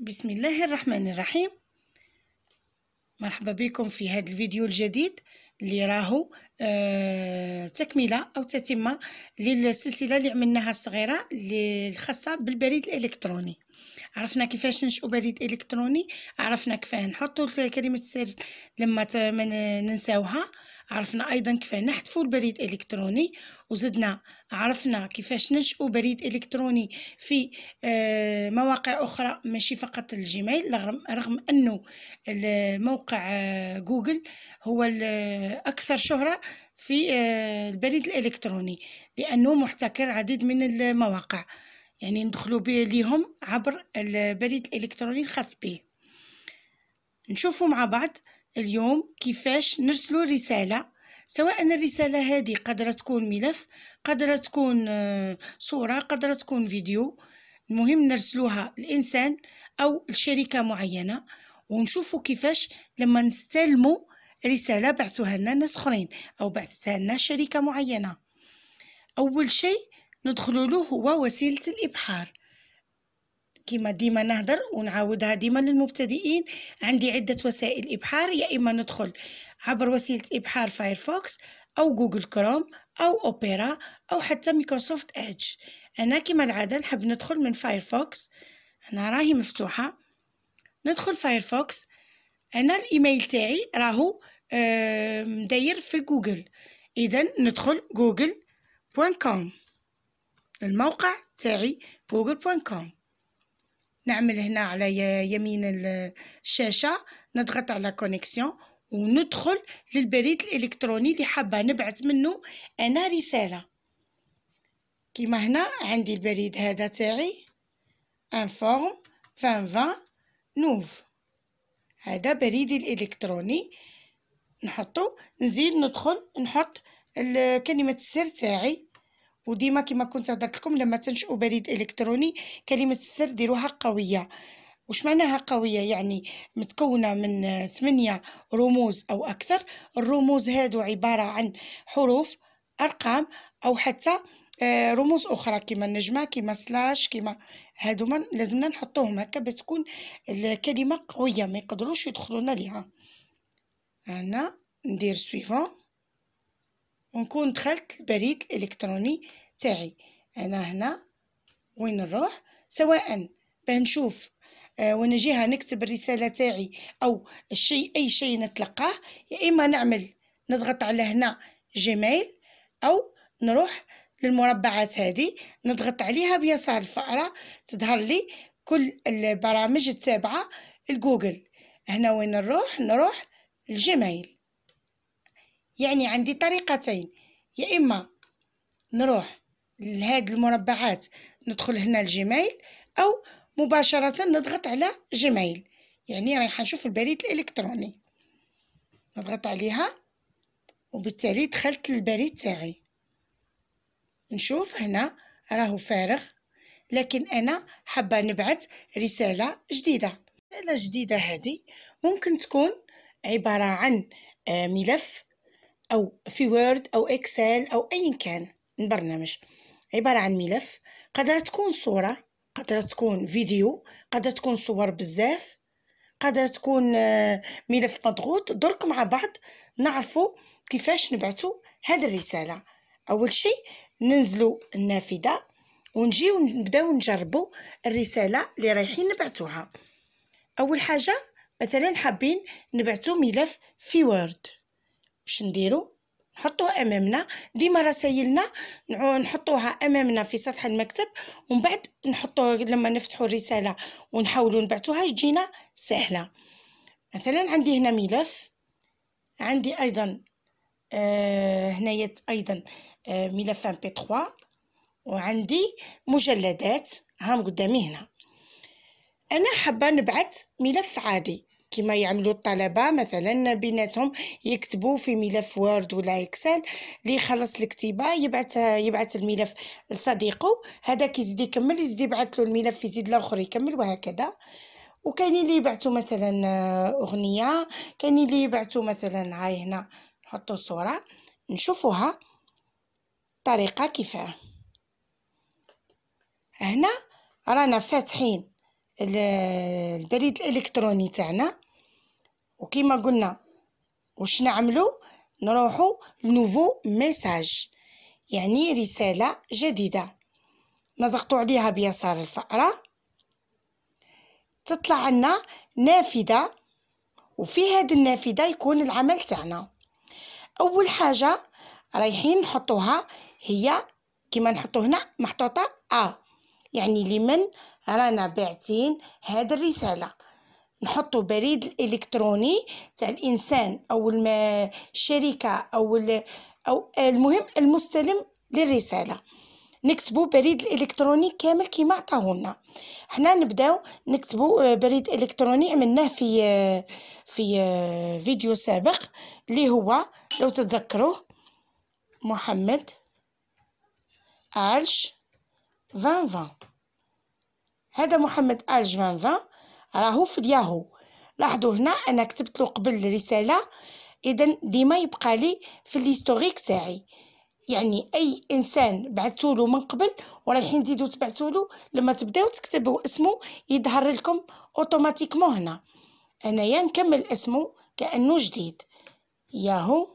بسم الله الرحمن الرحيم مرحبا بكم في هذا الفيديو الجديد اللي راهو آه تكمله او تتمه للسلسله اللي عملناها الصغيره اللي الخاصه بالبريد الالكتروني عرفنا كيفاش ننشئوا بريد الكتروني عرفنا كيفاه نحطوا كلمه السر لما ما ننساوها عرفنا ايضا كيفاه نحذفوا البريد الالكتروني وزدنا عرفنا كيفاش ننشئوا بريد الكتروني في آه، مواقع اخرى ماشي فقط الجيميل رغم انه موقع آه، جوجل هو الاكثر آه، شهره في البريد الالكتروني لانه محتكر عديد من المواقع يعني ندخلوا به ليهم عبر البريد الالكتروني الخاص به نشوفوا مع بعض اليوم كيفاش نرسلوا رسالة سواء الرسالة هذه قادرة تكون ملف قادرة تكون آه، صورة قادرة تكون فيديو المهم نرسلوها الإنسان أو لشركة معينة ونشوفوا كيفاش لما نستلموا رسالة بعثوها لنا ناس اخرين أو بعثتها لنا شركة معينة أول شيء ندخلوا له هو وسيلة الإبحار كما ديما نهدر ونعاودها ديما للمبتدئين عندي عدة وسائل إبحار يا إما ندخل عبر وسيلة إبحار فايرفوكس أو جوجل كروم أو أوبرا أو حتى مايكروسوفت إيدج أنا كما العادة نحب ندخل من فايرفوكس أنا راهي مفتوحة ندخل فايرفوكس أنا الإيميل تاعي راهو مداير في جوجل إذا ندخل جوجل بوان كوم الموقع تاعي جوجل بوان كوم نعمل هنا على يمين الشاشة نضغط على كونيكسيون وندخل للبريد الإلكتروني اللي حابة نبعث منه أنا رسالة كيما هنا عندي البريد هذا تاعي انفورم فان فان نوف هذا بريدي الإلكتروني نحطو نزيد ندخل نحط كلمة السر تاعي وديما كما كنت هضرت لكم لما تنشئوا بريد الكتروني كلمه السر ديروها قويه وش معناها قويه يعني متكونه من ثمانية رموز او اكثر الرموز هادو عباره عن حروف ارقام او حتى آه، رموز اخرى كما النجمه كما سلاش كما هادوما لازمنا نحطوهم هكا باش تكون الكلمه قويه ما يقدروش يدخلونا ليها انا ندير سويفون ونكون دخلت البريد الالكتروني تاعي انا هنا وين نروح سواء باه نشوف آه وانا جهه نكتب الرساله تاعي او الشيء اي شيء نتلقاه يا اما نعمل نضغط على هنا جيميل او نروح للمربعات هذه نضغط عليها بيسار الفأرة تظهر لي كل البرامج التابعة لجوجل هنا وين نروح نروح الجيميل يعني عندي طريقتين يا إما نروح لهاد المربعات ندخل هنا الجيميل أو مباشرة نضغط على جيميل يعني رايحة نشوف البريد الإلكتروني نضغط عليها وبالتالي دخلت البريد تاعي نشوف هنا راهو فارغ لكن انا حابه نبعث رساله جديده رساله جديده هذه ممكن تكون عباره عن آه، ملف أو في وورد أو إكسل أو أي كان برنامج عبارة عن ملف قدر تكون صورة قدر تكون فيديو قدر تكون صور بزاف قادرة تكون آه، ملف مضغوط درك مع بعض نعرفوا كيفاش نبعثوا هذه الرسالة أول شيء ننزلوا النافذة ونجي نبداو نجربوا الرسالة اللي رايحين نبعثوها أول حاجة مثلا حابين نبعثوا ملف في وورد باش نديرو نحطوها امامنا ديما رسائلنا نحطوها امامنا في سطح المكتب ومن بعد نحطوها لما نفتحوا الرساله ونحاولوا نبعثوها تجينا سهله مثلا عندي هنا ملف عندي ايضا آه هنايا ايضا آه ملف ام بي 3 وعندي مجلدات هام قدامي هنا انا حابه نبعث ملف عادي كما يعملوا الطلبه مثلا بيناتهم يكتبوا في ملف وورد ولا اكسل اللي يخلص الكتيبه يبعث يبعث الملف لصديقه هذاك يزيد يكمل يزيد يبعث له الملف يزيد الاخر يكمل وهكذا وكاين اللي يبعثوا مثلا آه، اغنيه كاينين اللي يبعثوا مثلا هاي هنا نحطوا صوره نشوفوها الطريقه كيفاه هنا رانا فاتحين البريد الالكتروني تاعنا وكيما قلنا واش نعملو نروحو لنوفو ميساج يعني رسالة جديدة نضغطو عليها بيسار الفأرة تطلع عنا نافذة وفي هاد النافذة يكون العمل تاعنا أول حاجة رايحين نحطوها هي كيما نحطو هنا محطوطة أ يعني لمن رانا باعتين هاد الرسالة نحطوا بريد الالكتروني تاع الانسان او الشركه او او المهم المستلم للرساله نكتبوا بريد الالكتروني كامل كيما لنا حنا نبداو نكتبوا آه، بريد الكتروني عملناه في آه، في آه، فيديو سابق اللي هو لو تتذكروه محمد الج 2020 هذا محمد الج 2020 راهو في الياهو لاحظوا هنا انا كتبت له قبل رساله اذا ديما يبقى لي في الهيستوريك تاعي يعني اي انسان بعثوا له من قبل ورايحين تزيدوا تبعثوا له لما تبداو تكتبوا اسمه يظهر لكم اوتوماتيكمون هنا انايا نكمل اسمه كانه جديد ياهو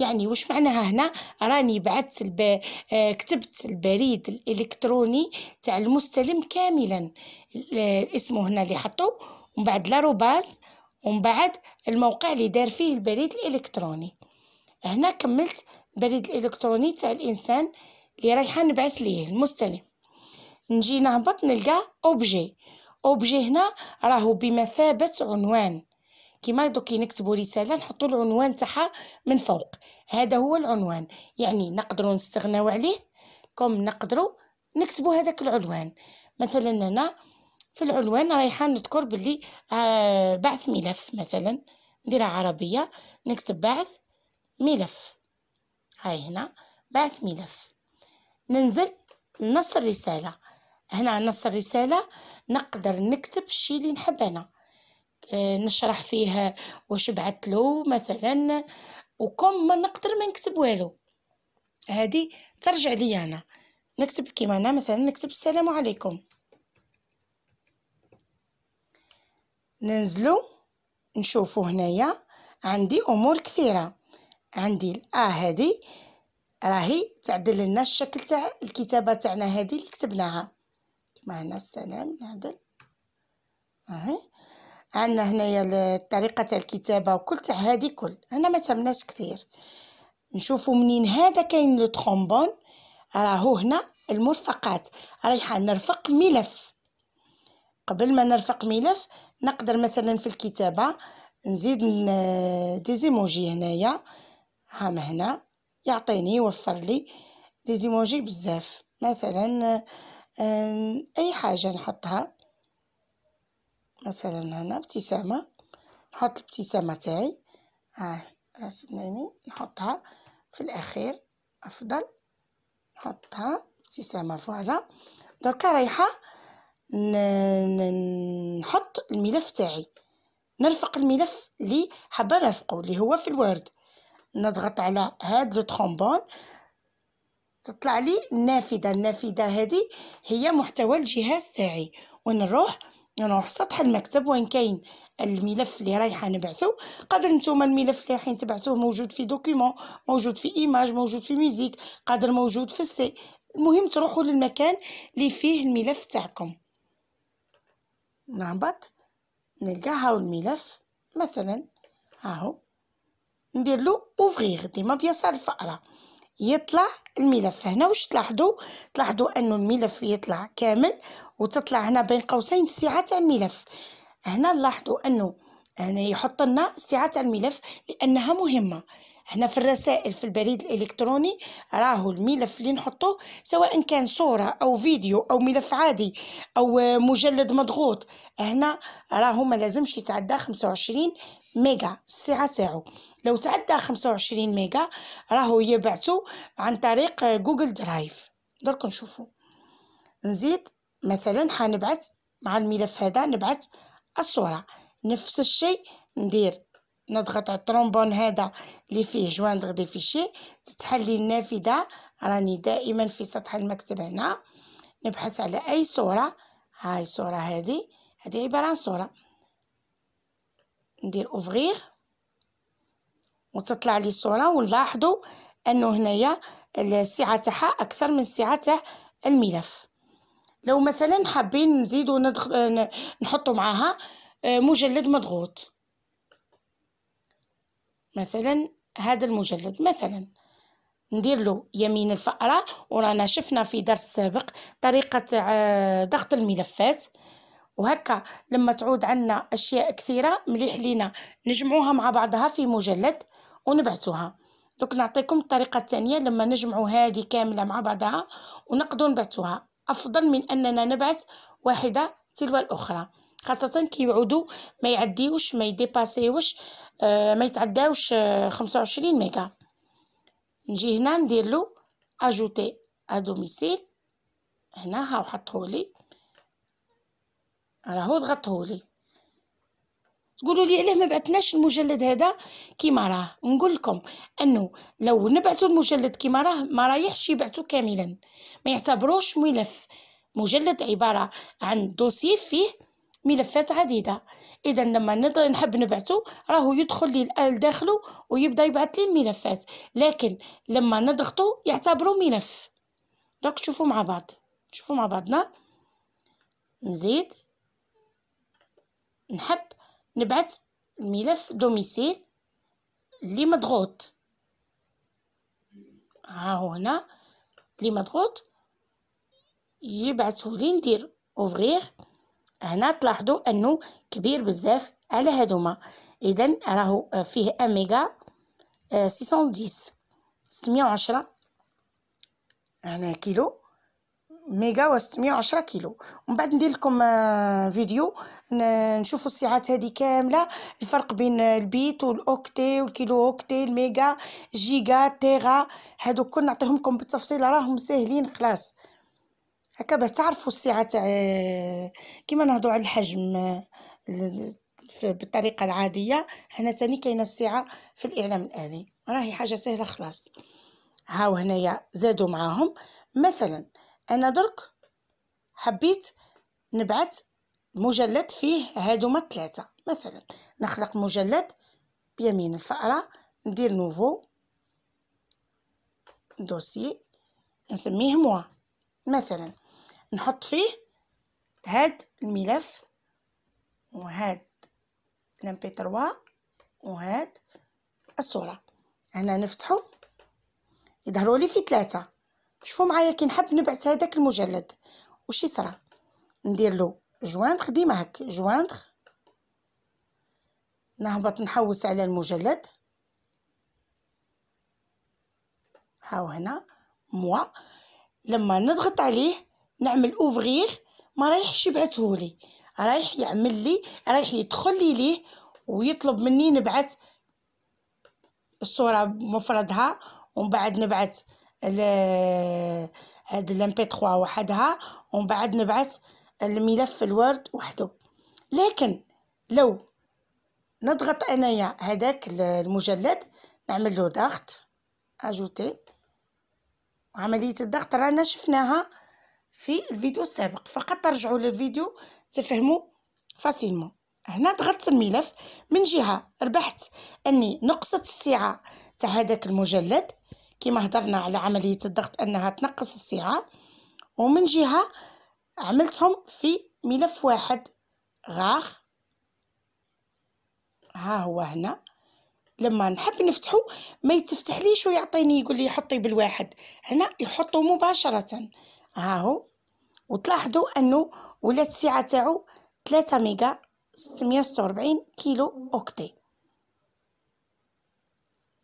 يعني واش معناها هنا راني بعثت الب... آه كتبت البريد الالكتروني تاع المستلم كاملا الاسم هنا اللي حطو ومن بعد لاروباز ومن بعد الموقع اللي دار فيه البريد الالكتروني هنا كملت البريد الالكتروني تاع الانسان اللي رايحه نبعث ليه المستلم نجي نهبط نلقى اوبجي اوبجي هنا راهو بمثابه عنوان كيما دوكي نكتبوا رساله نحطوا العنوان تاعها من فوق هذا هو العنوان يعني نقدروا نستغناو عليه كوم نقدروا نكتبوا هذاك العنوان مثلا هنا في العنوان رايحه نذكر باللي آه بعث ملف مثلا نديرها عربيه نكتب بعث ملف هاي هنا بعث ملف ننزل نص الرساله هنا نص الرساله نقدر نكتب الشيء اللي نحب انا آه، نشرح فيها واش بعتلو له مثلا وكم ما نقدر ما نكتب والو هذه ترجع لي انا نكتب كيما انا مثلا نكتب السلام عليكم ننزلو نشوفو هنايا عندي امور كثيره عندي الآ هذه راهي تعدل لنا الشكل تاع الكتابه تاعنا هذه اللي كتبناها كما هنا السلام نعدل اهي عندنا هنايا الطريقه تاع الكتابه وكل تاع هادي كل هنا ما تمناش كثير نشوفوا منين هذا كاين لو ترومبون راهو هنا المرفقات رايحه نرفق ملف قبل ما نرفق ملف نقدر مثلا في الكتابه نزيد ديزيموجي هنايا هام هنا يعطيني يوفر لي ديزيموجي بزاف مثلا آه، اي حاجه نحطها مثلا هنا ابتسامة نحط الابتسامة تاعي ها اه، اسناني نحطها في الاخير افضل نحطها ابتسامة فوالا دركا رايحة نحط الملف تاعي نرفق الملف اللي حابه نرفقه اللي هو في الوورد نضغط على هاد لو ترومبون تطلع لي النافذه النافذه هذه هي محتوى الجهاز تاعي ونروح نروح سطح المكتب وين كاين الملف اللي رايحه نبعثو قادر نتوما الملف اللي رايحين تبعثوه موجود في دوكيومون موجود في ايماج موجود في ميوزيك قادر موجود في السي المهم تروحوا للمكان اللي فيه الملف تاعكم نهبط نلقى هاو الملف مثلا هاهو ندير له اوفغيغ ديما بيسار الفأرة يطلع الملف هنا واش تلاحظوا تلاحظوا انه الملف يطلع كامل وتطلع هنا بين قوسين سعه تاع الملف هنا نلاحظوا انه هنا يحط لنا سعه تاع الملف لانها مهمه هنا في الرسائل في البريد الالكتروني راهو الملف اللي نحطوه سواء كان صوره او فيديو او ملف عادي او مجلد مضغوط هنا راهو ما لازمش يتعدى 25 ميجا السعه تاعو لو تعدى 25 ميجا راهو يبعثو عن طريق جوجل درايف درك نشوفو نزيد مثلا حنبعث مع الملف هذا نبعث الصوره نفس الشيء ندير نضغط على الترومبون هذا اللي فيه جواندغ دي فيشي تتحلي النافذه راني دائما في سطح المكتب هنا نبحث على اي صوره هاي صوره هذه هذه عباره عن صوره ندير اوفغيغ وتطلع لي الصوره ونلاحظوا انه هنايا السعه تاعها اكثر من السعه تاع الملف لو مثلا حابين نزيدو ندخل نحطو معاها آه، مجلد مضغوط مثلا هذا المجلد مثلا ندير له يمين الفأرة ورانا شفنا في درس سابق طريقة آه، ضغط الملفات وهكا لما تعود عنا أشياء كثيرة مليح لينا نجمعوها مع بعضها في مجلد ونبعثوها دوك نعطيكم الطريقة الثانية لما نجمعوا هذه كاملة مع بعضها ونقدروا نبعثوها أفضل من أننا نبعث واحدة تلو الأخرى خاصة كيعودوا ما يعديوش ما يديباسيوش آه، ما يتعداوش 25 آه، ميجا نجي هنا ندير له اجوتي ا دوميسيل هنا هاو حطهولي راهو ضغطهولي تقولوا لي علاه ما بعتناش المجلد هذا كيما راه نقول لكم انه لو نبعثوا المجلد كيما راه ما رايحش يبعثوا كاملا ما يعتبروش ملف مجلد عباره عن دوسي فيه ملفات عديدة إذا لما نحب نبعته راهو يدخل لي لداخله ويبدأ يبعث لي الملفات لكن لما نضغطه يعتبره ملف دوك شوفوا مع بعض شوفوا مع بعضنا نزيد نحب نبعث الملف دوميسيل اللي مضغوط ها هنا اللي مضغوط يبعثه لي ندير اوفغيغ هنا تلاحظوا انه كبير بزاف على هادوما اذا راهو فيه اميغا 610 610 هنا كيلو ميغا و 610 كيلو ومن بعد ندير لكم آه، فيديو نشوفوا الساعات هذه كامله الفرق بين البيت والاوكتي والكيلو اوكتي الميغا جيجا تيغا هادو كل نعطيهم لكم بالتفصيل راهم ساهلين خلاص هكا باش تعرفوا السعه تاع كيما نهضوا على الحجم بالطريقه العاديه هنا تاني كاينه السعه في الاعلام الالي راهي حاجه سهله خلاص هاو هنايا زادوا معاهم مثلا انا درك حبيت نبعث مجلد فيه هادوما الثلاثه مثلا نخلق مجلد بيمين الفأرة ندير نوفو دوسي نسميه موا مثلا نحط فيه هاد الملف وهاد لامبي 3 وهاد الصورة هنا نفتحو يظهروا لي فيه ثلاثة شوفوا معايا كي نحب نبعث هذاك المجلد وش يصرى ندير له جوانتخ ديما هك جوانتخ نهبط نحوس على المجلد هاو هنا موا لما نضغط عليه نعمل اوفغير ما رايحش لي رايح يعمل لي رايح يدخل لي ليه ويطلب مني نبعث الصوره مفردها ومن بعد نبعث هاد بي 3 وحدها ومن بعد نبعث الملف الوورد وحده لكن لو نضغط انايا هذاك المجلد نعمل له ضغط اجوتي وعمليه الضغط رانا شفناها في الفيديو السابق فقط ترجعوا للفيديو تفهموا فاسيلمون هنا ضغطت الملف من جهه ربحت اني نقصت السعه تاع هذاك المجلد كما هضرنا على عمليه الضغط انها تنقص السعه ومن جهه عملتهم في ملف واحد غاخ ها هو هنا لما نحب نفتحه ما يتفتح ليش ويعطيني يقول لي حطي بالواحد هنا يحطه مباشرة ها هو وتلاحظوا انه ولات السعه تاعو 3 ميجا 646 كيلو اوكتي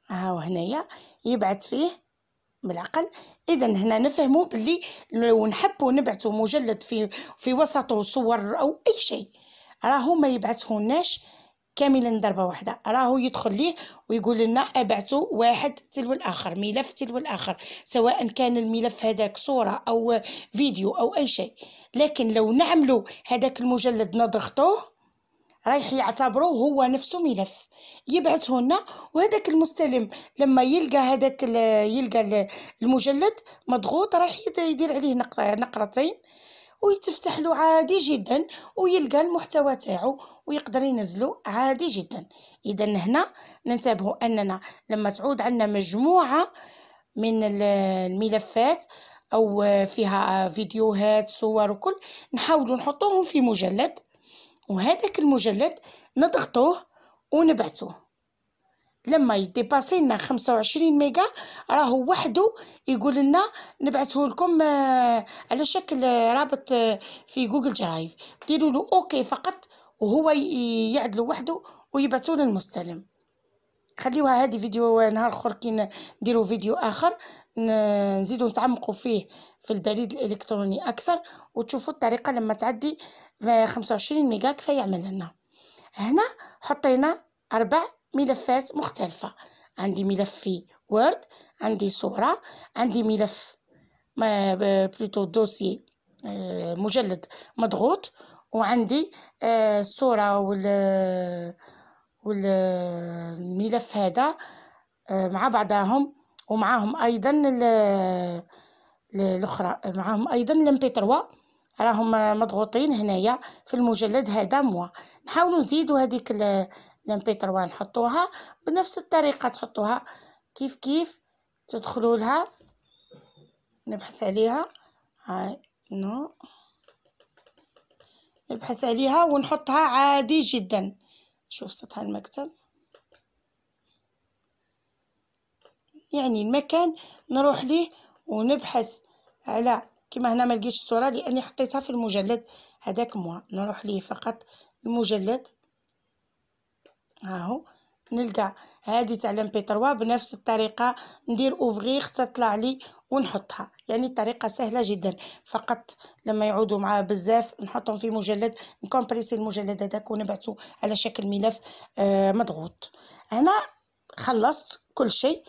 هاو هنايا يبعث فيه بالعقل اذا هنا نفهموا بلي لو نحبوا نبعثوا مجلد في في وسطه صور او اي شيء راهو ما يبعثهولناش كاملا ضربه واحده راهو يدخل ليه ويقول لنا ابعثوا واحد تلو الاخر ملف تلو الاخر سواء كان الملف هذاك صوره او فيديو او اي شيء لكن لو نعملوا هذاك المجلد نضغطوه رايح يعتبروه هو نفسه ملف يبعثه لنا وهذاك المستلم لما يلقى هذاك يلقى المجلد مضغوط رايح يدير عليه نقرتين ويتفتح له عادي جدا ويلقى المحتوى تاعو ويقدر ينزلو عادي جدا اذا هنا ننتبه اننا لما تعود عندنا مجموعه من الملفات او فيها فيديوهات صور وكل نحاولوا نحطوهم في مجلد وهذاك المجلد نضغطوه ونبعثوه لما يديباسي لنا 25 ميجا راهو وحده يقول لنا نبعثه لكم آه، على شكل رابط آه، في جوجل درايف ديروا له اوكي فقط وهو يعدلو وحده ويبعثه للمستلم خليوها هذه فيديو نهار اخر كي نديرو فيديو اخر نزيدو نتعمقوا فيه في البريد الالكتروني اكثر وتشوفوا الطريقه لما تعدي 25 آه، ميجا كيف يعمل لنا هنا حطينا اربع ملفات مختلفة عندي ملف في وورد عندي صورة عندي ملف ما بلوتو دوسي مجلد مضغوط وعندي الصورة آه، وال والملف هذا آه، مع بعضهم ومعاهم ايضا الاخرى معاهم ايضا بي 3 راهم مضغوطين هنايا في المجلد هذا موا نحاولوا نزيدوا هذيك لامبيتر وان نحطوها بنفس الطريقه تحطوها كيف كيف تدخلوا لها نبحث عليها هاي نو نبحث عليها ونحطها عادي جدا شوف سطح المكتب يعني المكان نروح ليه ونبحث على كما هنا ما لقيتش الصوره لاني حطيتها في المجلد هذاك مو نروح ليه فقط المجلد هاهو نلقى هادي تاع بي 3 بنفس الطريقه ندير اوفغيغ تطلع لي ونحطها يعني طريقه سهله جدا فقط لما يعودوا معاه بزاف نحطهم في مجلد نكمبريسي المجلد هذاك ونبعثو على شكل ملف آه مضغوط هنا خلصت كل شيء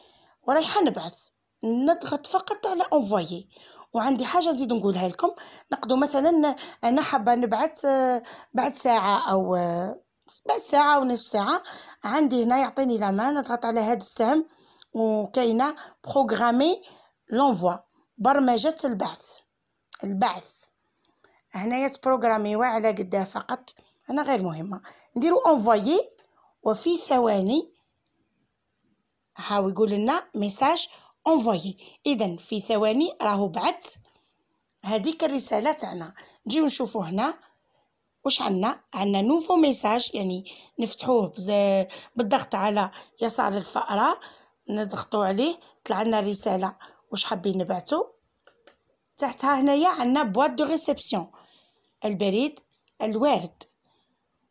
ورايحه نبعث نضغط فقط على انفويي وعندي حاجه نزيد نقولها لكم نقدو مثلا انا حابه نبعث آه، بعد ساعه او آه، بعد ساعة ونص ساعة عندي هنا يعطيني لامان نضغط على هاد السهم وكاينه بروغرامي لونفوا برمجة البعث البعث هنايا تبروغراميوها على قداه فقط انا غير مهمه نديرو انفويي وفي ثواني هاو يقول لنا ميساج انفويي اذا في ثواني راهو بعت هذيك الرساله تاعنا نجيو نشوفو هنا واش عندنا عندنا نوفو ميساج يعني نفتحوه بالضغط على يسار الفأرة نضغطو عليه طلع لنا الرسالة واش حابين نبعتو تحتها هنايا عندنا بواط دو ريسبسيون البريد الوارد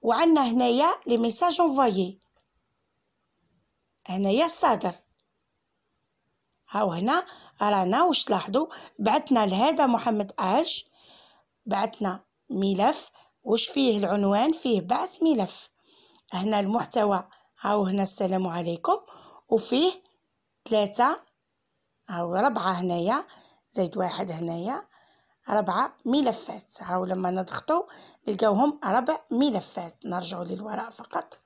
وعندنا هنايا لي ميساج اونفايي هنايا الصادر هاو هنا رانا واش تلاحظوا بعثنا لهذا محمد اج بعثنا ملف واش فيه العنوان فيه بعث ملف هنا المحتوى هاو هنا السلام عليكم وفيه ثلاثة هاو ربعة هنايا زائد واحد هنايا ربعة ملفات هاو لما نضغطو نلقاوهم ربع ملفات نرجعو للوراء فقط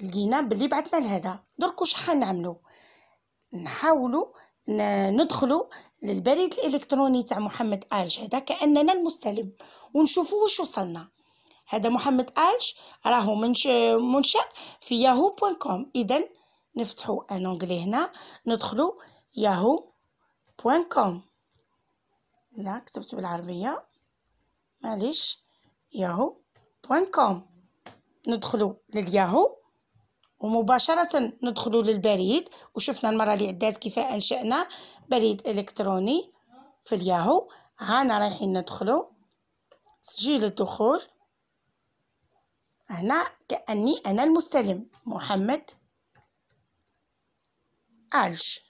لقينا بلي بعثنا لهذا درك شحال نعملو نحاولو ندخلوا للبريد الالكتروني تاع محمد الج هذا كاننا المستلم ونشوفوا واش وصلنا هذا محمد الج راهو منشا في ياهو بوين كوم اذا نفتحوا ان اونغلي هنا ندخلوا ياهو بوين كوم لا كتبت بالعربيه معليش ياهو بوين كوم ندخلوا للياهو ومباشرة ندخل للبريد وشفنا المرة اللي عدات كيف أنشأنا بريد إلكتروني في الياهو هانا رايحين ندخلو تسجيل الدخول هنا كأني أنا المستلم محمد ألش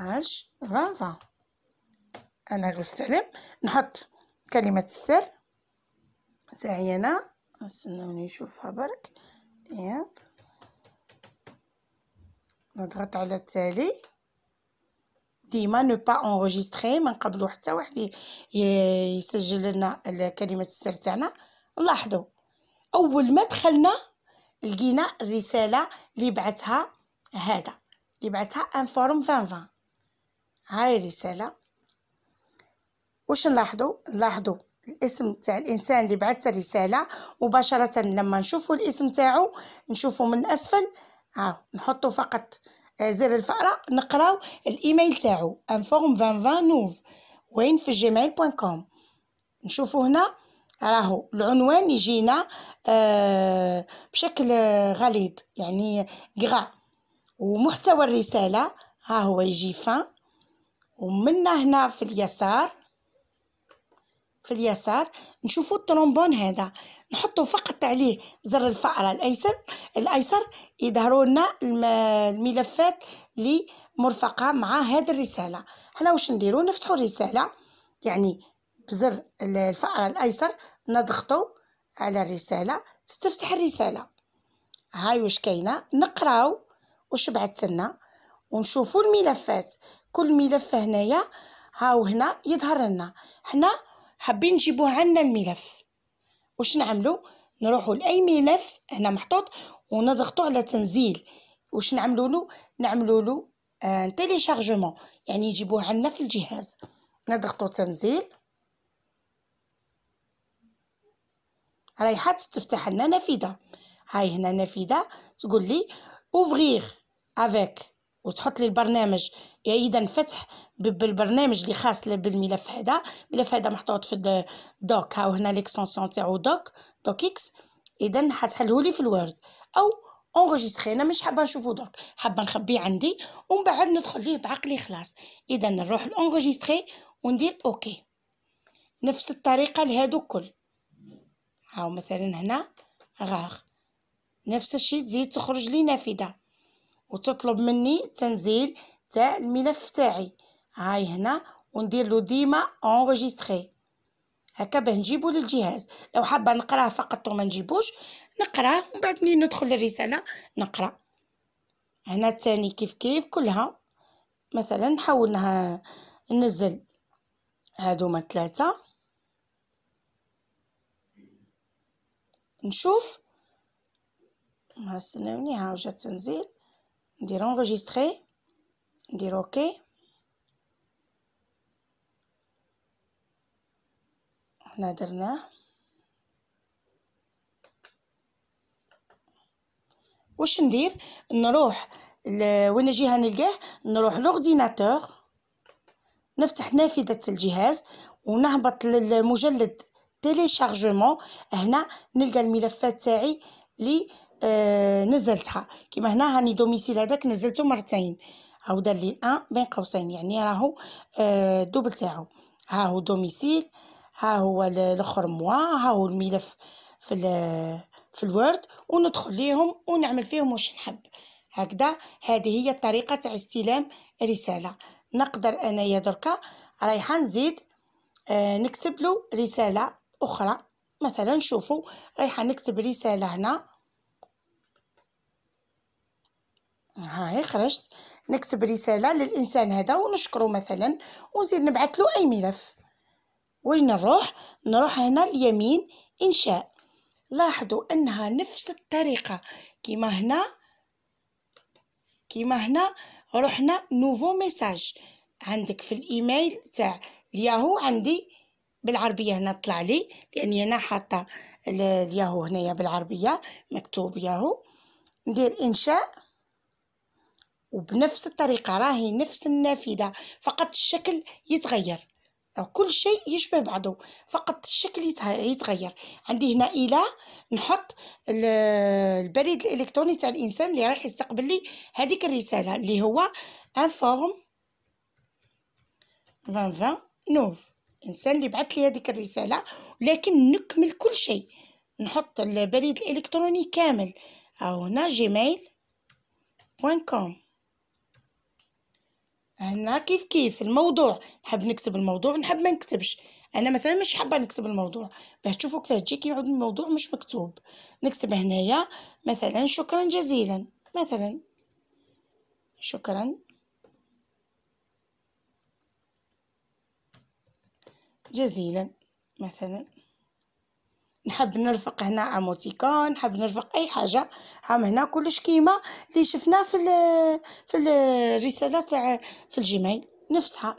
ألش فانفا أنا المستلم نحط كلمة السر تاعي أنا نستناوني نشوفها برك ياب إيه. نضغط على التالي ديما نو با اونغوجيستري ما نقبلو حتى واحد يسجل لنا كلمه السر تاعنا لاحظوا اول ما دخلنا لقينا الرساله اللي بعتها هذا اللي بعتها ان فورم 2020 هاي الرساله واش نلاحظوا نلاحظوا الاسم تاع الانسان اللي بعث الرساله مباشره لما نشوفوا الاسم تاعو نشوفوا من اسفل هاو نحطوا فقط آه، زر الفأرة نقراو الايميل تاعو انفورم نوف وين في جيميل بوان كوم نشوفوا هنا راهو العنوان يجينا آه، بشكل غليظ يعني قغع ومحتوى الرساله ها هو يجي فان ومن هنا في اليسار في اليسار نشوفوا الترومبون هذا نحطوا فقط عليه زر الفأرة الأيسر الأيسر يظهروا لنا الملفات اللي مرفقة مع هذه الرسالة حنا واش نديرو نفتحوا الرسالة يعني بزر الفأرة الأيسر نضغطوا على الرسالة تستفتح الرسالة هاي واش كاينه نقراو واش بعثت لنا ونشوفوا الملفات كل ملف هنايا هاو هنا يظهر لنا حنا حابين نجيبوه عنا الملف واش نعملو نروحو لاي ملف هنا محطوط ونضغطو على تنزيل واش نعملو له نعملو له آه تيليشارجمون يعني يجيبوه عنا في الجهاز نضغطو تنزيل رايحه تفتح لنا نافذه هاي هنا نافذه تقول لي اوفغيغ افيك وتحط لي البرنامج ايضا فتح بالبرنامج اللي خاص بالملف هذا الملف هذا محطوط في الدوك هاو هنا ليكستونسيون تاعو دوك دوك اكس اذا حتحله لي في الوورد او اونغوجيستري انا مش حابه نشوفو درك حابه نخبيه عندي ومن بعد ندخل ليه بعقلي خلاص اذا نروح لونغوجيستري وندير اوكي نفس الطريقه لهادو كل هاو مثلا هنا غاغ نفس الشيء تزيد تخرج لي نافذه وتطلب مني تنزيل تاع الملف تاعي هاي هنا وندير له ديما اونغيستري هكا باه نجيبو للجهاز لو حابه نقراه فقط وما نجيبوش نقراه ومن بعد منين ندخل للرساله نقرا هنا تاني كيف كيف كلها مثلا نحاول ننزل هادوما ثلاثه نشوف سنوني ها جات تنزيل ندير انفيجيستري ندير اوكي هنا درناه واش ندير نروح وين نجي نلقاه نروح لورديناتور نفتح نافذه الجهاز ونهبط للمجلد تيليشارجمون هنا نلقى الملفات تاعي لي آه، نزلتها كيما هنا هاني دوميسيل هذاك نزلته مرتين عاود دار لي ان بين قوسين يعني راهو آه دوبل تاعو ها هو دوميسيل ها هو الاخر موا ها هو الملف في في الوورد وندخل ليهم ونعمل فيهم واش نحب هكذا هذه هي الطريقه تاع استلام رساله نقدر انايا دركا رايحه نزيد آه، نكتب له رساله اخرى مثلا شوفوا رايحه نكتب رساله هنا هي خرجت نكتب رسالة للإنسان هذا ونشكره مثلا ونزيد نبعث له أي ملف وين نروح نروح هنا اليمين إنشاء لاحظوا أنها نفس الطريقة كيما هنا كيما هنا رحنا نوفو ميساج عندك في الإيميل تاع الياهو عندي بالعربية هنا طلع لي لأني انا حاطة الياهو هنايا بالعربية مكتوب ياهو ندير إنشاء وبنفس الطريقه راهي نفس النافذه فقط الشكل يتغير كل شيء يشبه بعضه فقط الشكل يتغير عندي هنا الى نحط البريد الالكتروني تاع الانسان اللي راح يستقبل لي هذيك الرساله اللي هو انفورم 2020 نوف الانسان اللي بعث لي هذيك الرساله ولكن نكمل كل شيء نحط البريد الالكتروني كامل او هنا جيميل .com كوم هنا كيف كيف الموضوع نحب نكتب الموضوع نحب ما نكتبش انا مثلا مش حابه نكتب الموضوع باش تشوفوا كيفاه تجي كي يعود الموضوع مش مكتوب نكتب هنايا مثلا شكرا جزيلا مثلا شكرا جزيلا مثلا نحب نرفق هنا اموتيكون نحب نرفق اي حاجه هم هنا كلش كيما اللي شفناه في الـ في الرساله تاع في الجيميل نفسها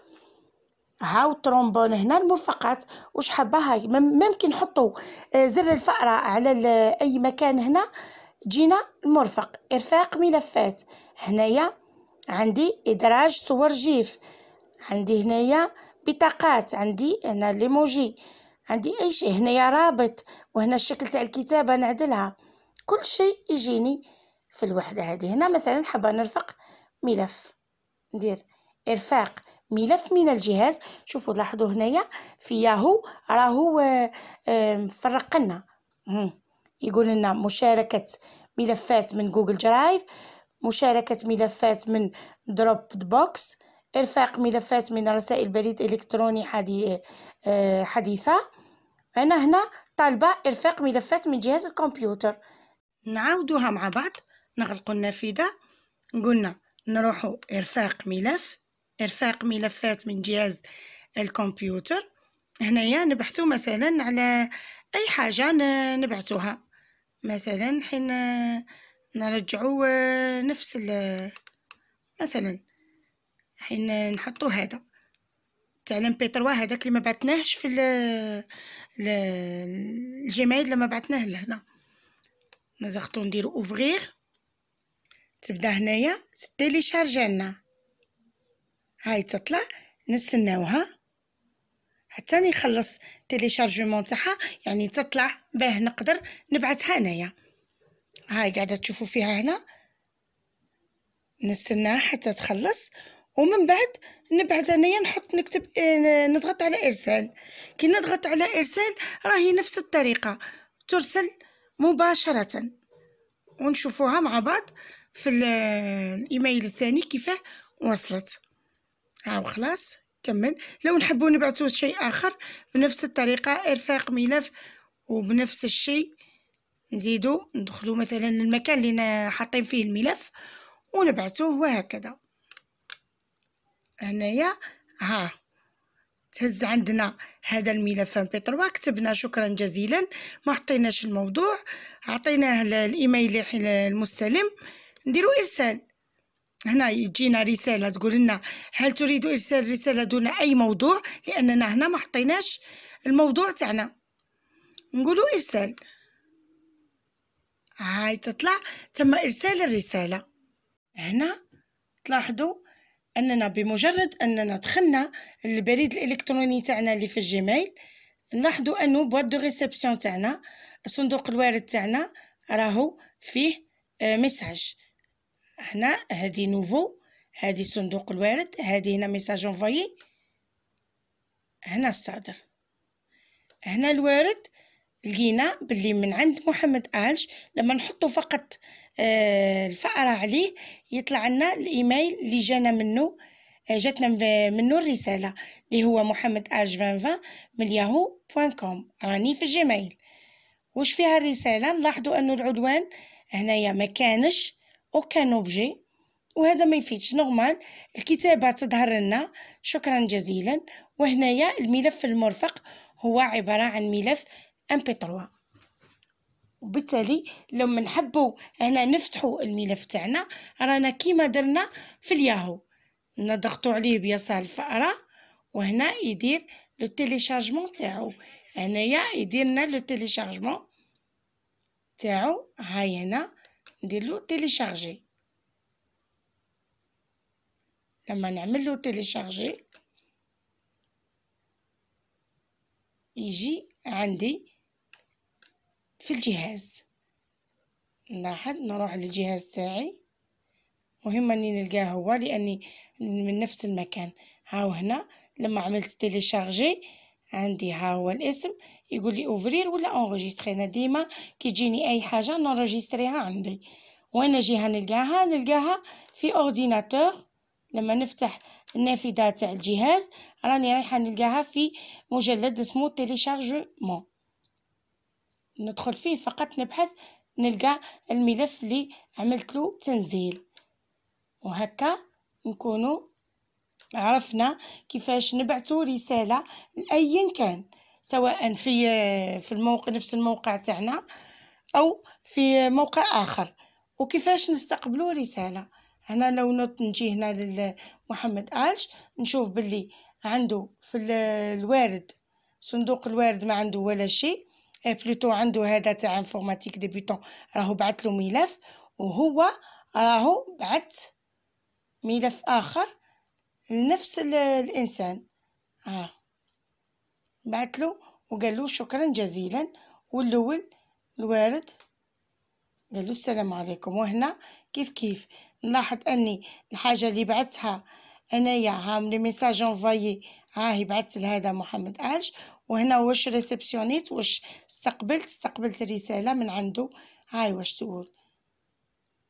هاو الترومبون هنا المرفقات واش حابه هاي ممكن نحطوا آه، زر الفأرة على اي مكان هنا جينا المرفق ارفاق ملفات هنايا عندي ادراج صور جيف عندي هنايا بطاقات عندي هنا ليموجي عندي اي شيء هنايا رابط وهنا الشكل تاع الكتابه نعدلها كل شيء يجيني في الوحده هذه هنا مثلا حابه نرفق ملف ندير ارفاق ملف من الجهاز شوفوا لاحظوا هنايا في ياهو راهو مفرق لنا يقول لنا مشاركه ملفات من جوجل درايف مشاركه ملفات من دروب بوكس إرفاق ملفات من رسائل بريد إلكتروني حدي... آه، حديثة أنا هنا طالبة إرفاق ملفات من جهاز الكمبيوتر نعاودوها مع بعض نغلقوا النافذة قلنا نروحوا إرفاق ملف إرفاق ملفات من جهاز الكمبيوتر هنايا نبحثو مثلا على أي حاجة نبعثوها مثلا حين نرجعو آه، نفس مثلا حين نحطو هذا تاع لمبي 3 هذاك اللي ما بعثناهش في الجيميل لما بعثناه لهنا نضغطو نديرو اوفغير تبدا هنايا تيليشارجي لنا هاي تطلع نستناوها حتى نخلص تيليشارجمون تاعها يعني تطلع باه نقدر نبعثها انايا هاي قاعده تشوفوا فيها هنا نستناها حتى تخلص ومن بعد نبعث انايا نحط نكتب آه، نضغط على ارسال كي نضغط على ارسال راهي نفس الطريقه ترسل مباشره ونشوفوها مع بعض في آه، الايميل الثاني كيفاه وصلت ها خلاص كمل لو نحبوا نبعثوا شيء اخر بنفس الطريقه ارفاق ملف وبنفس الشيء نزيدو ندخلو مثلا المكان اللي حاطين فيه الملف ونبعثوه وهكذا هنايا ها تهز عندنا هذا الملف ام بي 3 كتبنا شكرا جزيلا ما حطيناش الموضوع عطيناه الايميل المستلم نديرو ارسال هنا يجينا رسالة تقول لنا هل تريد إرسال رسالة دون أي موضوع لأننا هنا ما حطيناش الموضوع تاعنا نقولوا إرسال هاي تطلع تم إرسال الرسالة هنا تلاحظوا اننا بمجرد اننا دخلنا البريد الالكتروني تاعنا اللي في الجيميل نلاحظوا انه بواد دو ريسبسيون تاعنا صندوق الوارد تاعنا راهو فيه ميساج آه، هنا هذه نوفو هذه صندوق الوارد هذه هنا ميساج انفويي هنا الصادر هنا الوارد لقينا باللي من عند محمد الج لما نحطو فقط آه، الفأرة عليه يطلع لنا الايميل اللي جانا منه آه، جاتنا منه الرسالة اللي هو محمد اج فان فان من ياهو بوان كوم راني في الجيميل واش فيها الرسالة نلاحظوا انه العدوان هنايا ما كانش اوكان اوبجي وهذا ما يفيدش نورمال الكتابة تظهر لنا شكرا جزيلا وهنايا الملف المرفق هو عبارة عن ملف mp3 وبالتالي لما نحبو هنا نفتحو الملف تاعنا رانا كيما درنا في الياهو نضغطو عليه بيسار الفأرة وهنا يدير لو تيليشارجمون تاعو هنايا يدير لو تيليشارجمون تاعو هاي هنا نديرلو تيليشارجي لما نعملو تيليشارجي يجي عندي في الجهاز لاحظ نروح للجهاز تاعي مهم اني نلقاه هو لاني من نفس المكان هاو هنا لما عملت شارجي عندي ها هو الاسم يقول لي اوفرير ولا اونغيجيستري انا ديما كي تجيني اي حاجه نونغوجيستريها عندي وين نجي نلقاها نلقاها في اورديناتور لما نفتح النافذه تاع الجهاز راني رايحه نلقاها في مجلد اسمه تيليشارجمون ندخل فيه فقط نبحث نلقى الملف اللي عملت له تنزيل وهكا نكونوا عرفنا كيفاش نبعثوا رساله لايا كان سواء في في الموقع نفس الموقع تاعنا او في موقع اخر وكيفاش نستقبلوا رساله هنا لو نجي هنا لمحمد الش نشوف باللي عنده في الوارد صندوق الوارد ما عنده ولا شيء إيه، بلوتو عنده هذا تاع انفورماتيك ديبيتون راهو بعث له ملف وهو راهو بعث ملف اخر لنفس الانسان اه بعث له وقال له شكرا جزيلا والاول الوارد قال له السلام عليكم وهنا كيف كيف نلاحظ اني الحاجه اللي بعتها انايا ها لي ميساج انفايي ها هي بعثت لهذا محمد الج وهنا واش ريسبسيونيت واش استقبلت استقبلت رسالة من عنده هاي واش تقول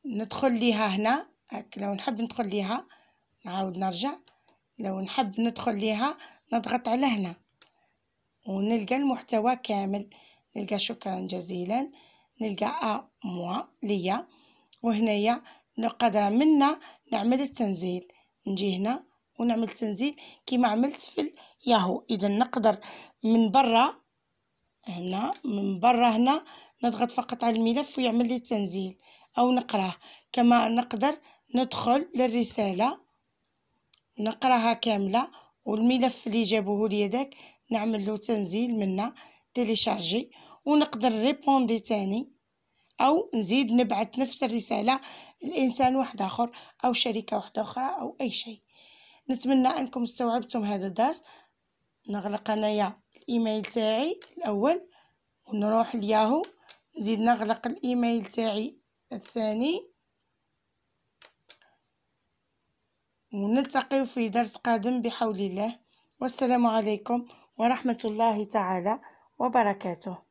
ندخل ليها هنا هاك لو نحب ندخل ليها نعاود نرجع لو نحب ندخل ليها نضغط على هنا ونلقى المحتوى كامل نلقى شكرا جزيلا نلقى ا موا ليا وهنايا نقدر منا نعمل التنزيل نجي هنا ونعمل تنزيل كيما عملت في ياهو اذا نقدر من برا هنا من برا هنا نضغط فقط على الملف ويعمل لي تنزيل او نقراه كما نقدر ندخل للرساله نقراها كامله والملف اللي جابوه لي داك نعمل له تنزيل منه تيليشارجي ونقدر ريبوندي تاني او نزيد نبعث نفس الرساله لانسان واحد اخر او شركه واحده اخرى او اي شيء نتمنى انكم استوعبتم هذا الدرس نغلق انايا الايميل تاعي الاول ونروح لياهو نزيد نغلق الايميل تاعي الثاني ونلتقي في درس قادم بحول الله والسلام عليكم ورحمه الله تعالى وبركاته